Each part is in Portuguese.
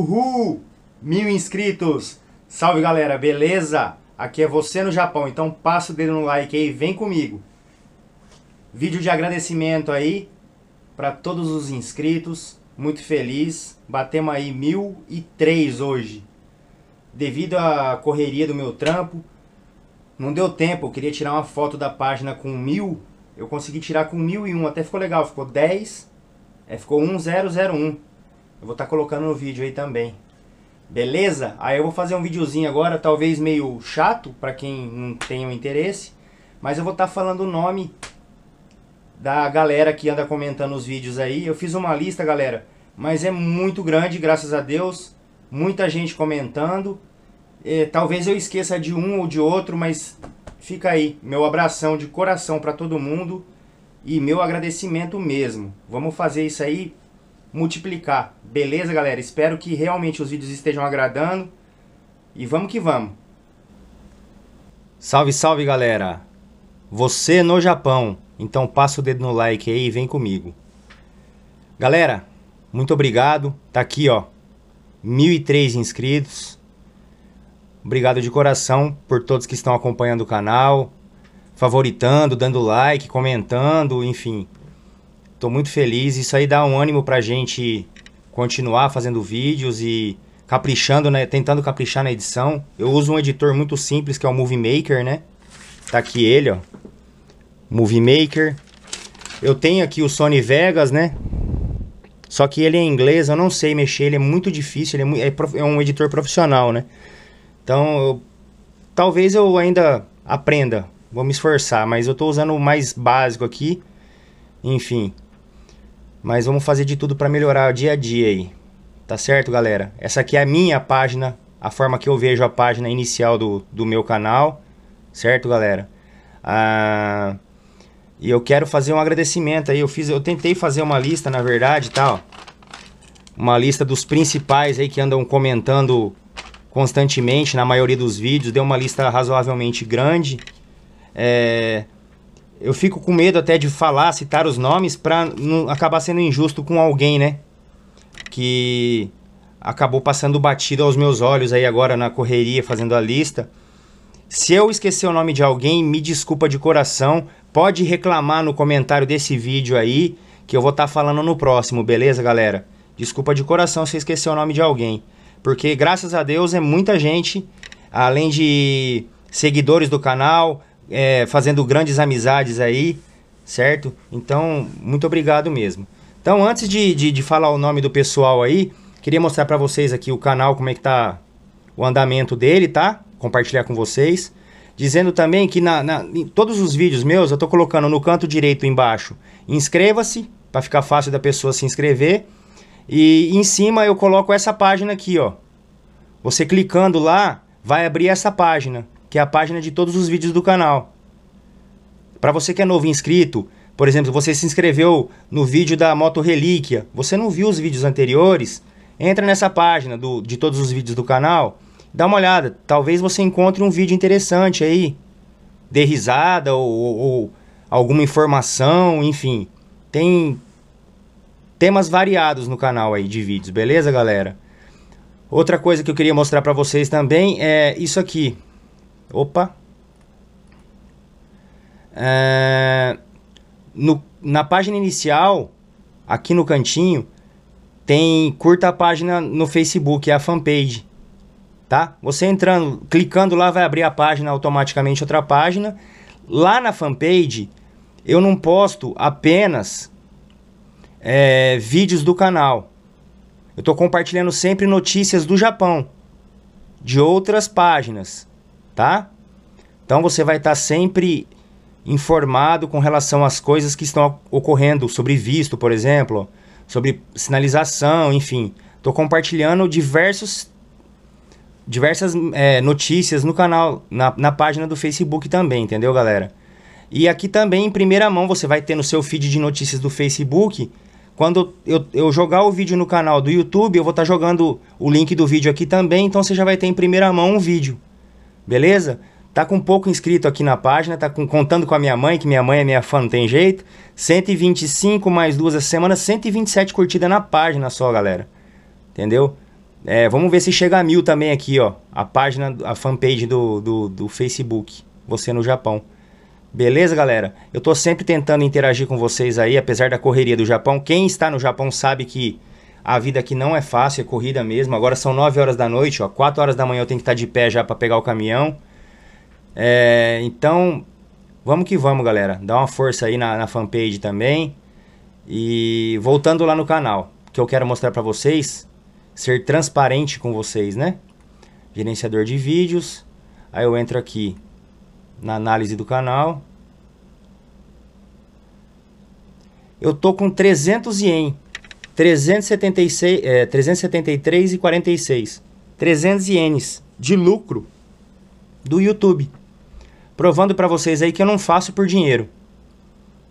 Uhul! Mil inscritos! Salve galera, beleza? Aqui é você no Japão, então passa o dedo no like aí, vem comigo. Vídeo de agradecimento aí para todos os inscritos, muito feliz. Batemos aí mil e três hoje. Devido à correria do meu trampo, não deu tempo, eu queria tirar uma foto da página com mil, eu consegui tirar com mil e um, até ficou legal, ficou dez é, ficou um eu vou estar tá colocando no vídeo aí também. Beleza? Aí eu vou fazer um videozinho agora, talvez meio chato para quem não tem o interesse, mas eu vou estar tá falando o nome da galera que anda comentando os vídeos aí. Eu fiz uma lista, galera, mas é muito grande, graças a Deus. Muita gente comentando. É, talvez eu esqueça de um ou de outro, mas fica aí. Meu abração de coração para todo mundo e meu agradecimento mesmo. Vamos fazer isso aí multiplicar. Beleza, galera? Espero que realmente os vídeos estejam agradando. E vamos que vamos. Salve, salve, galera. Você no Japão. Então passa o dedo no like aí e vem comigo. Galera, muito obrigado. Tá aqui, ó. 1003 inscritos. Obrigado de coração por todos que estão acompanhando o canal, favoritando, dando like, comentando, enfim. Estou muito feliz. Isso aí dá um ânimo pra gente continuar fazendo vídeos e caprichando, né? Tentando caprichar na edição. Eu uso um editor muito simples que é o Movie Maker, né? Tá aqui ele, ó. Movie Maker. Eu tenho aqui o Sony Vegas, né? Só que ele é inglês, eu não sei mexer, ele é muito difícil, ele é, é, é um editor profissional, né? Então, eu, talvez eu ainda aprenda, vou me esforçar, mas eu estou usando o mais básico aqui. Enfim, mas vamos fazer de tudo para melhorar o dia a dia aí. Tá certo, galera? Essa aqui é a minha página, a forma que eu vejo a página inicial do, do meu canal. Certo, galera? Ah, e eu quero fazer um agradecimento aí. Eu, fiz, eu tentei fazer uma lista, na verdade, tal. Tá, uma lista dos principais aí que andam comentando constantemente na maioria dos vídeos. Deu uma lista razoavelmente grande. É, eu fico com medo até de falar, citar os nomes para não acabar sendo injusto com alguém, né? Que acabou passando batido aos meus olhos aí agora na correria, fazendo a lista. Se eu esquecer o nome de alguém, me desculpa de coração. Pode reclamar no comentário desse vídeo aí, que eu vou estar tá falando no próximo, beleza, galera? Desculpa de coração se eu esquecer o nome de alguém. Porque graças a Deus é muita gente, além de seguidores do canal, é, fazendo grandes amizades aí, certo? Então, muito obrigado mesmo. Então, antes de, de, de falar o nome do pessoal aí, queria mostrar para vocês aqui o canal, como é que tá o andamento dele, tá? Compartilhar com vocês. Dizendo também que na, na em todos os vídeos meus, eu tô colocando no canto direito embaixo, inscreva-se, para ficar fácil da pessoa se inscrever. E em cima eu coloco essa página aqui, ó. Você clicando lá, vai abrir essa página que é a página de todos os vídeos do canal. Para você que é novo inscrito, por exemplo, você se inscreveu no vídeo da Moto Relíquia, você não viu os vídeos anteriores, entra nessa página do, de todos os vídeos do canal, dá uma olhada, talvez você encontre um vídeo interessante aí, dê risada ou, ou, ou alguma informação, enfim. Tem temas variados no canal aí de vídeos, beleza, galera? Outra coisa que eu queria mostrar para vocês também é isso aqui. Opa! É, no, na página inicial, aqui no cantinho, tem curta a página no Facebook, é a fanpage. Tá? Você entrando, clicando lá, vai abrir a página automaticamente outra página. Lá na fanpage, eu não posto apenas é, vídeos do canal. Eu estou compartilhando sempre notícias do Japão, de outras páginas tá? Então você vai estar tá sempre informado com relação às coisas que estão ocorrendo sobre visto, por exemplo, sobre sinalização, enfim. Estou compartilhando diversos diversas é, notícias no canal, na, na página do Facebook também, entendeu, galera? E aqui também, em primeira mão, você vai ter no seu feed de notícias do Facebook. Quando eu, eu jogar o vídeo no canal do YouTube, eu vou estar tá jogando o link do vídeo aqui também, então você já vai ter em primeira mão um vídeo beleza? Tá com pouco inscrito aqui na página, tá com, contando com a minha mãe, que minha mãe é minha fã, não tem jeito. 125 mais duas a semana, 127 curtidas na página só, galera. Entendeu? É, vamos ver se chega a mil também aqui, ó. A página, a fanpage do, do, do Facebook. Você no Japão. Beleza, galera? Eu tô sempre tentando interagir com vocês aí, apesar da correria do Japão. Quem está no Japão sabe que a vida aqui não é fácil, é corrida mesmo. Agora são 9 horas da noite, ó. 4 horas da manhã eu tenho que estar tá de pé já para pegar o caminhão. É, então, vamos que vamos, galera. Dá uma força aí na, na fanpage também. E voltando lá no canal, que eu quero mostrar para vocês, ser transparente com vocês, né? Gerenciador de vídeos. Aí eu entro aqui na análise do canal. Eu tô com 300 ien 373,46 é, 373 e 46. 300 ienes de lucro do YouTube. Provando para vocês aí que eu não faço por dinheiro.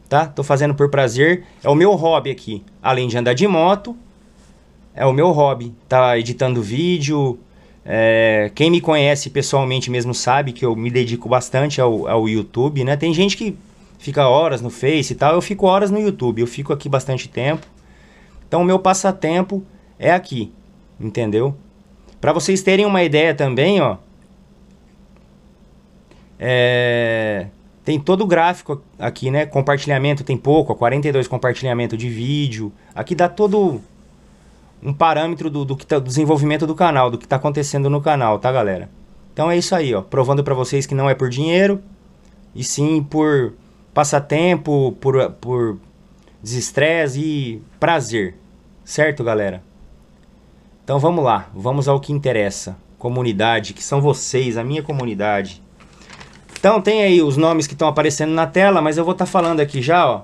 Tá? Tô fazendo por prazer. É o meu hobby aqui. Além de andar de moto, é o meu hobby. Tá editando vídeo. É... quem me conhece pessoalmente mesmo sabe que eu me dedico bastante ao, ao YouTube, né? Tem gente que fica horas no Face e tal. Eu fico horas no YouTube. Eu fico aqui bastante tempo. Então, o meu passatempo é aqui, entendeu? Para vocês terem uma ideia também, ó. É, tem todo o gráfico aqui, né? Compartilhamento tem pouco, ó, 42 compartilhamento de vídeo. Aqui dá todo um parâmetro do, do, que tá, desenvolvimento do canal, do que está acontecendo no canal, tá, galera? Então é isso aí, ó. Provando para vocês que não é por dinheiro, e sim por passatempo, por, por desestresse e prazer, certo, galera? Então vamos lá, vamos ao que interessa. Comunidade, que são vocês, a minha comunidade. Então tem aí os nomes que estão aparecendo na tela, mas eu vou estar tá falando aqui já, ó.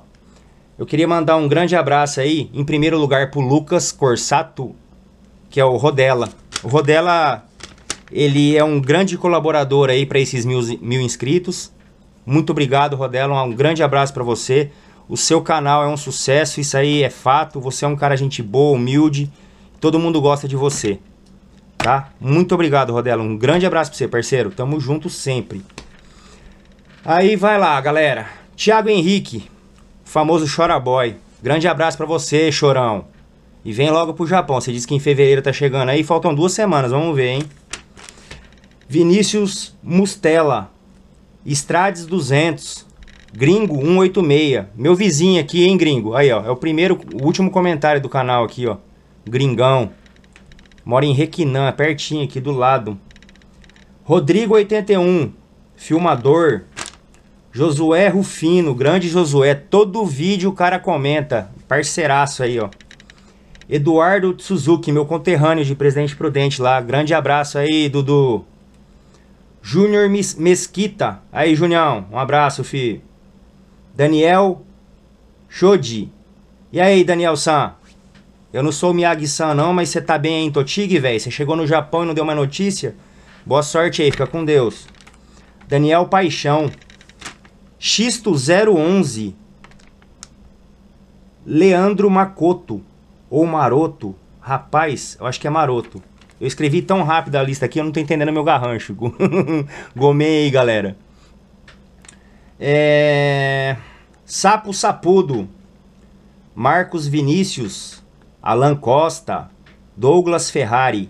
Eu queria mandar um grande abraço aí, em primeiro lugar, pro Lucas Corsato, que é o Rodela. O Rodela, ele é um grande colaborador aí para esses mil, mil inscritos. Muito obrigado, Rodela. Um grande abraço para você. O seu canal é um sucesso, isso aí é fato. Você é um cara gente boa, humilde. Todo mundo gosta de você. Tá? Muito obrigado, Rodelo. Um grande abraço pra você, parceiro. Tamo junto sempre. Aí vai lá, galera. Thiago Henrique, famoso Chora Boy. Grande abraço para você, chorão. E vem logo pro Japão. Você disse que em fevereiro tá chegando aí. Faltam duas semanas, vamos ver, hein? Vinícius Mustela. Estrades 200. Gringo 186. Meu vizinho aqui, hein, gringo? Aí, ó. É o primeiro, o último comentário do canal aqui, ó. Gringão. Mora em Requinã, pertinho aqui do lado. Rodrigo 81. Filmador. Josué Rufino, grande Josué. Todo vídeo o cara comenta. Parceiraço aí, ó. Eduardo Suzuki, meu conterrâneo de Presidente Prudente lá. Grande abraço aí, Dudu. Júnior Mesquita. Aí, Junião, um abraço, fi. Daniel Shoji. E aí, Daniel San? Eu não sou Miyagi-san não, mas você tá bem aí em Totig, velho? Você chegou no Japão e não deu uma notícia? Boa sorte aí, fica com Deus. Daniel Paixão. Xisto 011. Leandro Macoto. Ou Maroto. Rapaz, eu acho que é Maroto. Eu escrevi tão rápido a lista aqui, eu não tô entendendo meu garrancho. Gomei aí, galera. É... Sapo Sapudo, Marcos Vinícius, Alan Costa, Douglas Ferrari,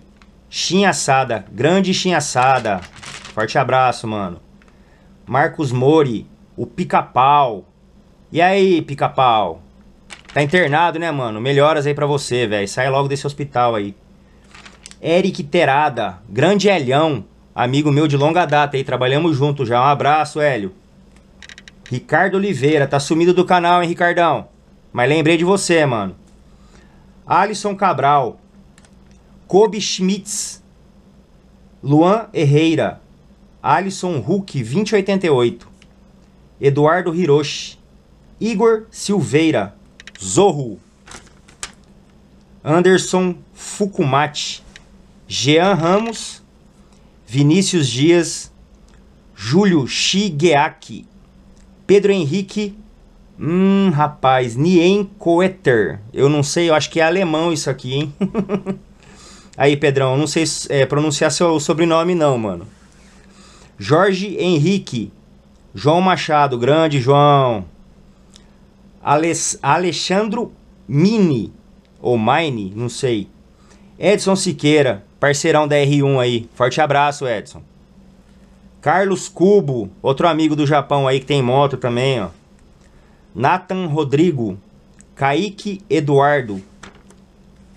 Chinhaçada, grande Chinhaçada. Forte abraço, mano. Marcos Mori, o Pica-Pau. E aí, Pica-Pau? Tá internado, né, mano? Melhoras aí pra você, velho. Sai logo desse hospital aí. Eric Terada, grande Elhão, amigo meu de longa data aí. Trabalhamos junto já. Um abraço, Hélio. Ricardo Oliveira, tá sumido do canal, hein, Ricardão? Mas lembrei de você, mano. Alisson Cabral. Kobe Schmitz. Luan Herrera. Alisson Huck, 2088. Eduardo Hiroshi. Igor Silveira. Zorro. Anderson Fukumati. Jean Ramos. Vinícius Dias. Júlio Shigeaki. Pedro Henrique. Hum, rapaz, Nienkoeter. Eu não sei, eu acho que é alemão isso aqui, hein? Aí, Pedrão, eu não sei é, pronunciar seu sobrenome, não, mano. Jorge Henrique. João Machado, grande João. Aless, Alexandro Mini, ou Mine, não sei. Edson Siqueira, parceirão da R1 aí. Forte abraço, Edson. Carlos Cubo, outro amigo do Japão aí que tem moto também, ó. Nathan Rodrigo, Kaique Eduardo,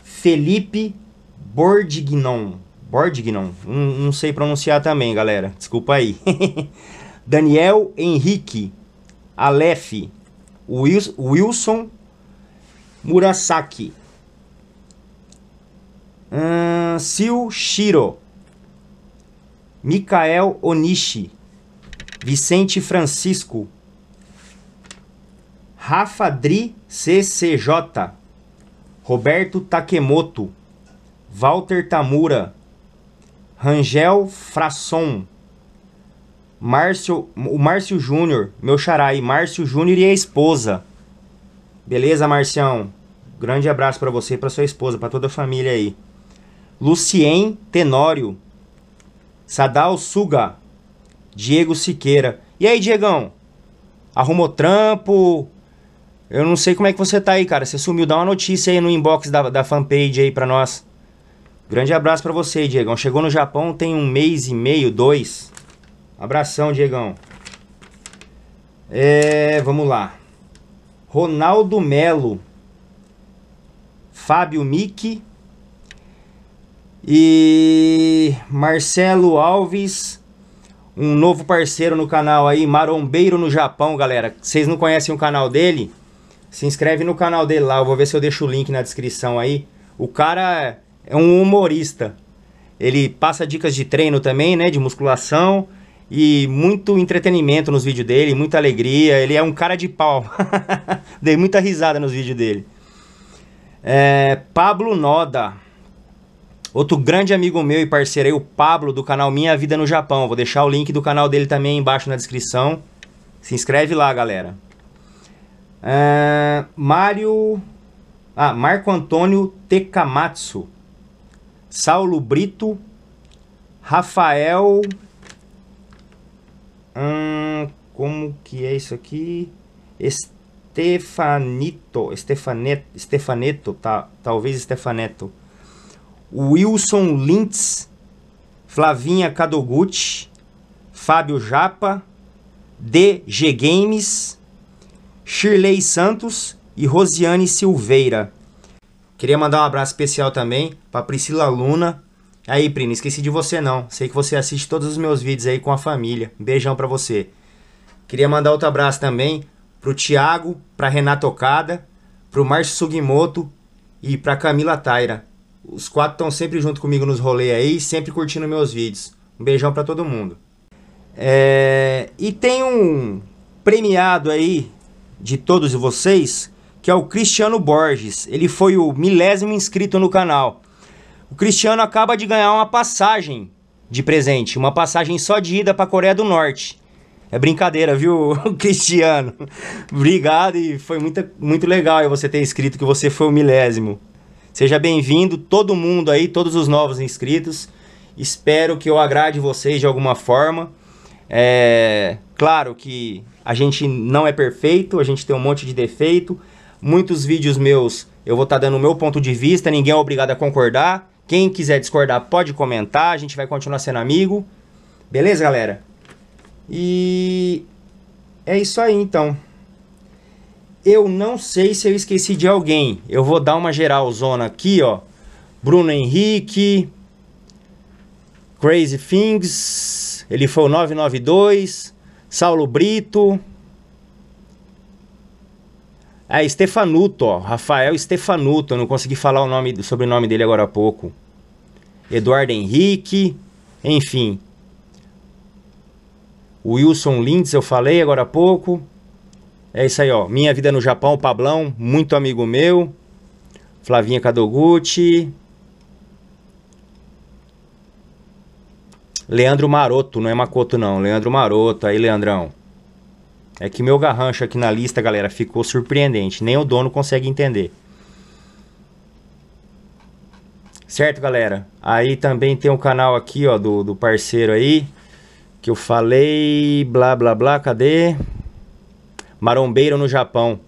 Felipe Bordignon. Bordignon, não, não sei pronunciar também, galera. Desculpa aí. Daniel Henrique, Aleph, Wilson Murasaki, hum, Sil Shiro. Mikael Onishi, Vicente Francisco, Rafa Dri CCJ, Roberto Takemoto, Walter Tamura, Rangel Frasson, Márcio, o Márcio Júnior, meu xarai, Márcio Júnior e a esposa. Beleza, Marcião? Grande abraço para você e para sua esposa, para toda a família aí. Lucien Tenório, Sadal Suga, Diego Siqueira. E aí, Diegão? Arrumou trampo? Eu não sei como é que você tá aí, cara. Você sumiu. Dá uma notícia aí no inbox da, da fanpage aí pra nós. Grande abraço para você, Diegão. Chegou no Japão tem um mês e meio, dois. Abração, Diegão. É, vamos lá. Ronaldo Melo. Fábio Mick. E Marcelo Alves, um novo parceiro no canal aí, Marombeiro no Japão, galera. Vocês não conhecem o canal dele? Se inscreve no canal dele lá, eu vou ver se eu deixo o link na descrição aí. O cara é um humorista. Ele passa dicas de treino também, né, de musculação e muito entretenimento nos vídeos dele, muita alegria. Ele é um cara de pau. Dei muita risada nos vídeos dele. É, Pablo Noda. Outro grande amigo meu e parceiro aí, o Pablo, do canal Minha Vida no Japão. Vou deixar o link do canal dele também embaixo na descrição. Se inscreve lá, galera. Uh, Mário... Ah, Marco Antônio Tekamatsu. Saulo Brito. Rafael... Hum, como que é isso aqui? Estefanito. Estefaneto, Estefaneto, tá, talvez Estefaneto. Wilson Lintz, Flavinha Kadoguchi, Fábio Japa, DG Games, Shirley Santos e Rosiane Silveira. Queria mandar um abraço especial também para Priscila Luna. Aí, Pri, esqueci de você não. Sei que você assiste todos os meus vídeos aí com a família. Um beijão para você. Queria mandar outro abraço também pro Thiago, pra Renata Okada, pro Márcio Sugimoto e pra Camila Taira. Os quatro estão sempre junto comigo nos rolês aí, sempre curtindo meus vídeos. Um beijão para todo mundo. É... E tem um premiado aí de todos vocês, que é o Cristiano Borges. Ele foi o milésimo inscrito no canal. O Cristiano acaba de ganhar uma passagem de presente, uma passagem só de ida para a Coreia do Norte. É brincadeira, viu, Cristiano? Obrigado e foi muito, muito legal você ter escrito que você foi o milésimo. Seja bem-vindo todo mundo aí, todos os novos inscritos. Espero que eu agrade vocês de alguma forma. É, claro que a gente não é perfeito, a gente tem um monte de defeito. Muitos vídeos meus eu vou estar tá dando o meu ponto de vista, ninguém é obrigado a concordar. Quem quiser discordar pode comentar, a gente vai continuar sendo amigo. Beleza, galera? E é isso aí então eu não sei se eu esqueci de alguém. Eu vou dar uma geralzona aqui, ó. Bruno Henrique, Crazy Things, ele foi o 992, Saulo Brito. Ah, Stefanuto, ó, Rafael Stefanuto, eu não consegui falar o nome, do sobrenome dele agora há pouco. Eduardo Henrique, enfim. Wilson Lindes, eu falei agora há pouco. É isso aí, ó. Minha Vida no Japão, Pablão, muito amigo meu. Flavinha Kadoguchi. Leandro Maroto, não é Macoto não. Leandro Maroto, aí Leandrão. É que meu garrancho aqui na lista, galera, ficou surpreendente. Nem o dono consegue entender. Certo, galera? Aí também tem um canal aqui, ó, do, do parceiro aí. Que eu falei, blá, blá, blá, cadê? Cadê? Marombeiro no Japão.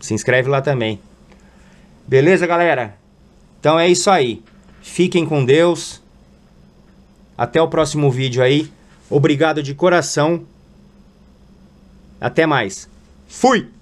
Se inscreve lá também. Beleza, galera? Então é isso aí. Fiquem com Deus. Até o próximo vídeo aí. Obrigado de coração. Até mais. Fui!